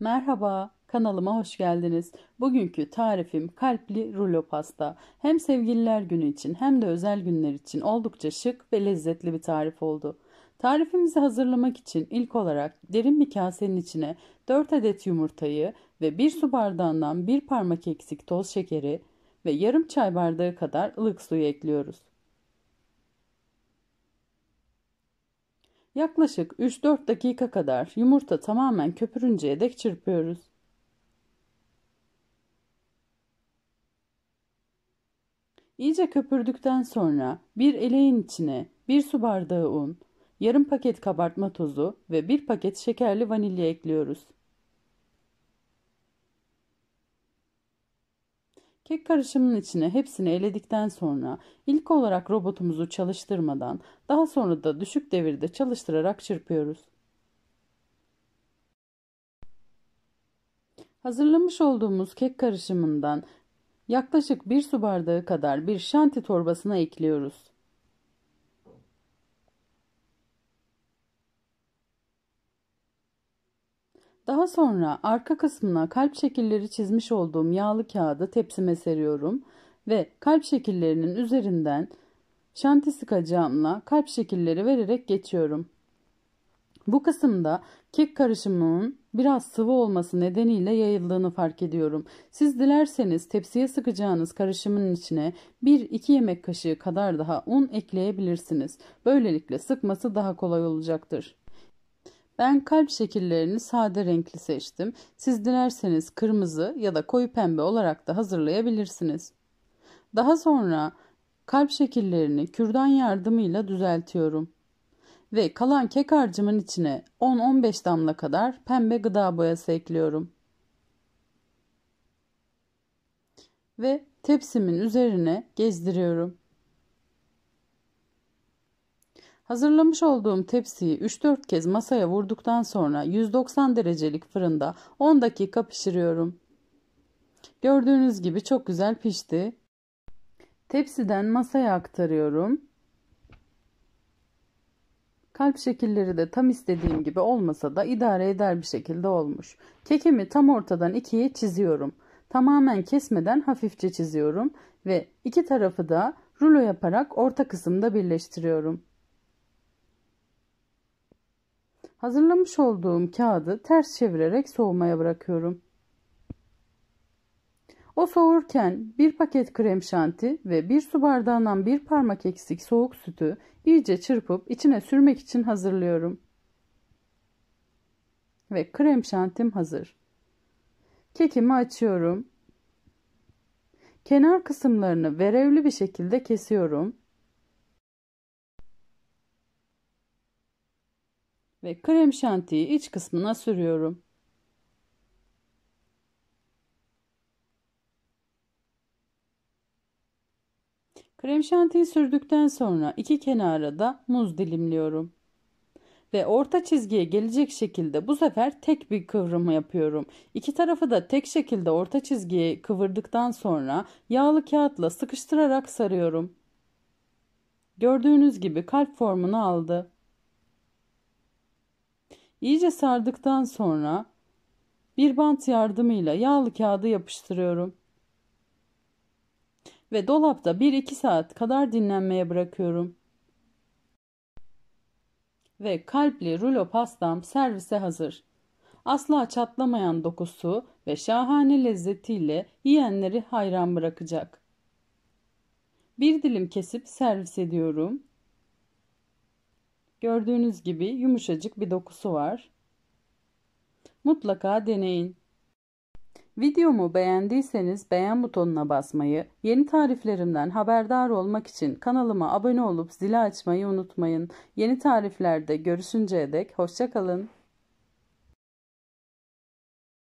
Merhaba, kanalıma hoş geldiniz. Bugünkü tarifim kalpli rulo pasta. Hem sevgililer günü için hem de özel günler için oldukça şık ve lezzetli bir tarif oldu. Tarifimizi hazırlamak için ilk olarak derin bir kasenin içine 4 adet yumurtayı ve 1 su bardağından 1 parmak eksik toz şekeri ve yarım çay bardağı kadar ılık suyu ekliyoruz. Yaklaşık 3-4 dakika kadar yumurta tamamen köpürünceye dek çırpıyoruz. İyice köpürdükten sonra bir eleğin içine bir su bardağı un, yarım paket kabartma tozu ve bir paket şekerli vanilya ekliyoruz. Kek karışımının içine hepsini eledikten sonra ilk olarak robotumuzu çalıştırmadan daha sonra da düşük devirde çalıştırarak çırpıyoruz. Hazırlamış olduğumuz kek karışımından yaklaşık bir su bardağı kadar bir şanti torbasına ekliyoruz. Daha sonra arka kısmına kalp şekilleri çizmiş olduğum yağlı kağıdı tepsime seriyorum ve kalp şekillerinin üzerinden şanti sıkacağımla kalp şekilleri vererek geçiyorum. Bu kısımda kek karışımının biraz sıvı olması nedeniyle yayıldığını fark ediyorum. Siz dilerseniz tepsiye sıkacağınız karışımın içine 1-2 yemek kaşığı kadar daha un ekleyebilirsiniz. Böylelikle sıkması daha kolay olacaktır. Ben kalp şekillerini sade renkli seçtim. Siz dilerseniz kırmızı ya da koyu pembe olarak da hazırlayabilirsiniz. Daha sonra kalp şekillerini kürdan yardımıyla düzeltiyorum. Ve kalan kek harcımın içine 10-15 damla kadar pembe gıda boyası ekliyorum. Ve tepsimin üzerine gezdiriyorum. Hazırlamış olduğum tepsiyi 3-4 kez masaya vurduktan sonra 190 derecelik fırında 10 dakika pişiriyorum. Gördüğünüz gibi çok güzel pişti. Tepsiden masaya aktarıyorum. Kalp şekilleri de tam istediğim gibi olmasa da idare eder bir şekilde olmuş. Kekimi tam ortadan ikiye çiziyorum. Tamamen kesmeden hafifçe çiziyorum ve iki tarafı da rulo yaparak orta kısımda birleştiriyorum. Hazırlamış olduğum kağıdı ters çevirerek soğumaya bırakıyorum. O soğurken bir paket krem şanti ve bir su bardağından bir parmak eksik soğuk sütü iyice çırpıp içine sürmek için hazırlıyorum. Ve krem şantim hazır. Kekimi açıyorum. Kenar kısımlarını verevli bir şekilde kesiyorum ve krem şantiyi iç kısmına sürüyorum. Krem şantiyi sürdükten sonra iki kenara da muz dilimliyorum. Ve orta çizgiye gelecek şekilde bu sefer tek bir kıvrımı yapıyorum. İki tarafı da tek şekilde orta çizgiye kıvırdıktan sonra yağlı kağıtla sıkıştırarak sarıyorum. Gördüğünüz gibi kalp formunu aldı. İyice sardıktan sonra bir bant yardımıyla yağlı kağıdı yapıştırıyorum. Ve dolapta 1-2 saat kadar dinlenmeye bırakıyorum. Ve kalpli rulo pastam servise hazır. Asla çatlamayan dokusu ve şahane lezzetiyle yiyenleri hayran bırakacak. Bir dilim kesip servis ediyorum Gördüğünüz gibi yumuşacık bir dokusu var. Mutlaka deneyin. Videomu beğendiyseniz beğen butonuna basmayı, yeni tariflerimden haberdar olmak için kanalıma abone olup zili açmayı unutmayın. Yeni tariflerde görüşünceye dek hoşçakalın.